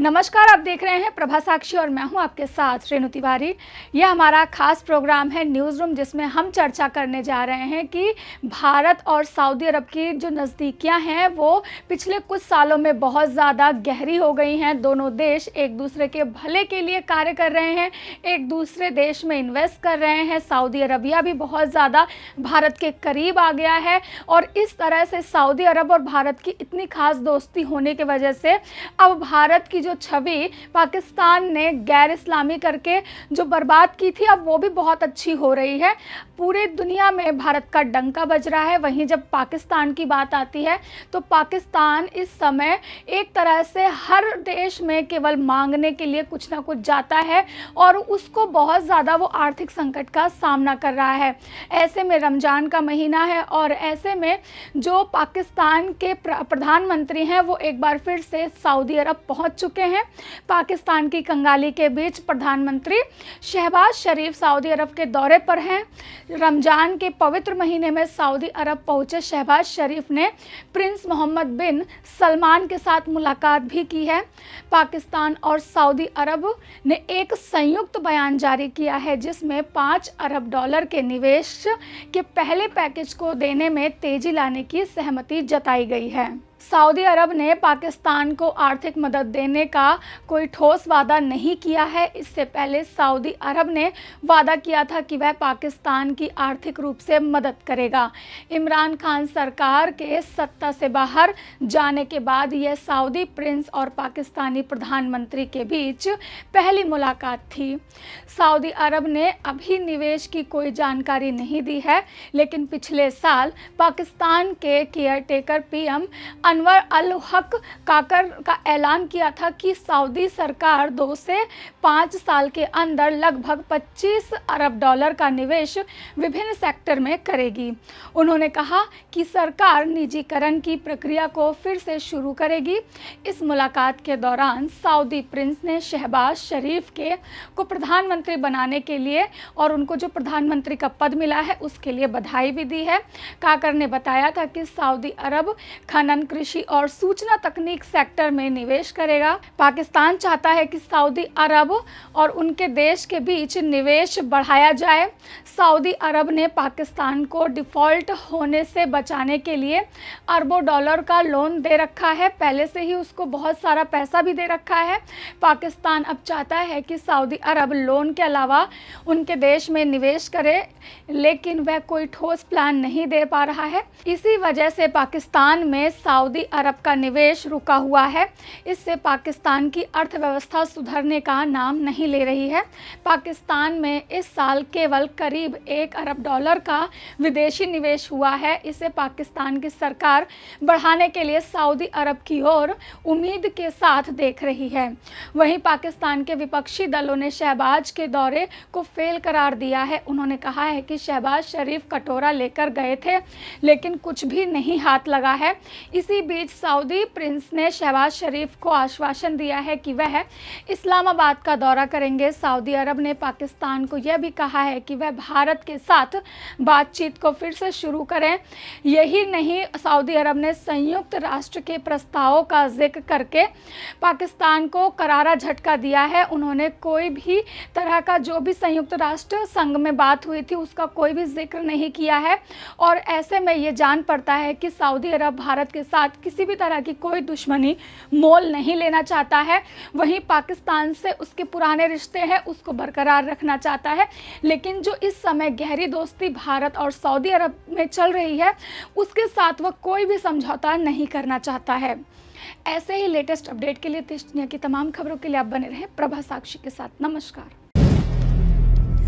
नमस्कार आप देख रहे हैं प्रभा साक्षी और मैं हूं आपके साथ रेणु तिवारी यह हमारा खास प्रोग्राम है न्यूज़ रूम जिसमें हम चर्चा करने जा रहे हैं कि भारत और सऊदी अरब की जो नज़दीकियां हैं वो पिछले कुछ सालों में बहुत ज़्यादा गहरी हो गई हैं दोनों देश एक दूसरे के भले के लिए कार्य कर रहे हैं एक दूसरे देश में इन्वेस्ट कर रहे हैं सऊदी अरबिया भी बहुत ज़्यादा भारत के करीब आ गया है और इस तरह से सऊदी अरब और भारत की इतनी खास दोस्ती होने की वजह से अब भारत की जो छवि पाकिस्तान ने गैर इस्लामी करके जो बर्बाद की थी अब वो भी बहुत अच्छी हो रही है पूरे दुनिया में भारत का डंका बज रहा है वहीं जब पाकिस्तान की बात आती है तो पाकिस्तान इस समय एक तरह से हर देश में केवल मांगने के लिए कुछ ना कुछ जाता है और उसको बहुत ज़्यादा वो आर्थिक संकट का सामना कर रहा है ऐसे में रमज़ान का महीना है और ऐसे में जो पाकिस्तान के प्रधानमंत्री हैं वो एक बार फिर से सऊदी अरब पहुंच चुके चुके हैं पाकिस्तान की कंगाली के बीच प्रधानमंत्री शहबाज शरीफ सऊदी अरब के दौरे पर हैं रमज़ान के पवित्र महीने में सऊदी अरब पहुंचे शहबाज शरीफ ने प्रिंस मोहम्मद बिन सलमान के साथ मुलाकात भी की है पाकिस्तान और सऊदी अरब ने एक संयुक्त बयान जारी किया है जिसमें पाँच अरब डॉलर के निवेश के पहले पैकेज को देने में तेजी लाने की सहमति जताई गई है सऊदी अरब ने पाकिस्तान को आर्थिक मदद देने का कोई ठोस वादा नहीं किया है इससे पहले सऊदी अरब ने वादा किया था कि वह पाकिस्तान की आर्थिक रूप से मदद करेगा इमरान खान सरकार के सत्ता से बाहर जाने के बाद यह सऊदी प्रिंस और पाकिस्तानी प्रधानमंत्री के बीच पहली मुलाकात थी सऊदी अरब ने अभी निवेश की कोई जानकारी नहीं दी है लेकिन पिछले साल पाकिस्तान के टेकर पी अनवर अल हक काकर का ऐलान किया था कि सऊदी सरकार दो से पाँच साल के अंदर लगभग 25 अरब डॉलर का निवेश विभिन्न सेक्टर में करेगी उन्होंने कहा कि सरकार निजीकरण की प्रक्रिया को फिर से शुरू करेगी इस मुलाकात के दौरान सऊदी प्रिंस ने शहबाज शरीफ के को प्रधानमंत्री बनाने के लिए और उनको जो प्रधानमंत्री का पद मिला है उसके लिए बधाई भी दी है काकर ने बताया था कि सऊदी अरब खनन कृषि कृषि और सूचना तकनीक सेक्टर में निवेश करेगा पाकिस्तान चाहता है कि सऊदी अरब और उनके देश के बीच निवेश बढ़ाया जाए सऊदी अरब ने पाकिस्तान को डिफ़ॉल्ट होने से बचाने के लिए अरबों डॉलर का लोन दे रखा है पहले से ही उसको बहुत सारा पैसा भी दे रखा है पाकिस्तान अब चाहता है कि सऊदी अरब लोन के अलावा उनके देश में निवेश करे लेकिन वह कोई ठोस प्लान नहीं दे पा रहा है इसी वजह से पाकिस्तान में साउ सऊदी अरब का निवेश रुका हुआ है इससे पाकिस्तान की अर्थव्यवस्था सुधरने का नाम नहीं ले रही है पाकिस्तान में इस साल केवल करीब एक अरब डॉलर का विदेशी निवेश हुआ है इसे पाकिस्तान की सरकार बढ़ाने के लिए सऊदी अरब की ओर उम्मीद के साथ देख रही है वहीं पाकिस्तान के विपक्षी दलों ने शहबाज के दौरे को फेल करार दिया है उन्होंने कहा है कि शहबाज शरीफ कटोरा लेकर गए थे लेकिन कुछ भी नहीं हाथ लगा है इसी इसी बीच सऊदी प्रिंस ने शहबाज शरीफ को आश्वासन दिया है कि वह इस्लामाबाद का दौरा करेंगे सऊदी अरब ने पाकिस्तान को यह भी कहा है कि वह भारत के साथ बातचीत को फिर से शुरू करें यही नहीं सऊदी अरब ने संयुक्त राष्ट्र के प्रस्तावों का जिक्र करके पाकिस्तान को करारा झटका दिया है उन्होंने कोई भी तरह का जो भी संयुक्त राष्ट्र संघ में बात हुई थी उसका कोई भी जिक्र नहीं किया है और ऐसे में ये जान पड़ता है कि सऊदी अरब भारत के साथ साथ किसी भी तरह की कोई दुश्मनी मोल नहीं लेना चाहता है वहीं पाकिस्तान से उसके पुराने रिश्ते हैं उसको बरकरार रखना चाहता है लेकिन जो इस समय गहरी दोस्ती भारत और सऊदी अरब में चल रही है उसके साथ वह कोई भी समझौता नहीं करना चाहता है ऐसे ही लेटेस्ट अपडेट के लिए देश दुनिया की तमाम खबरों के लिए आप बने रहें प्रभा साक्षी के साथ नमस्कार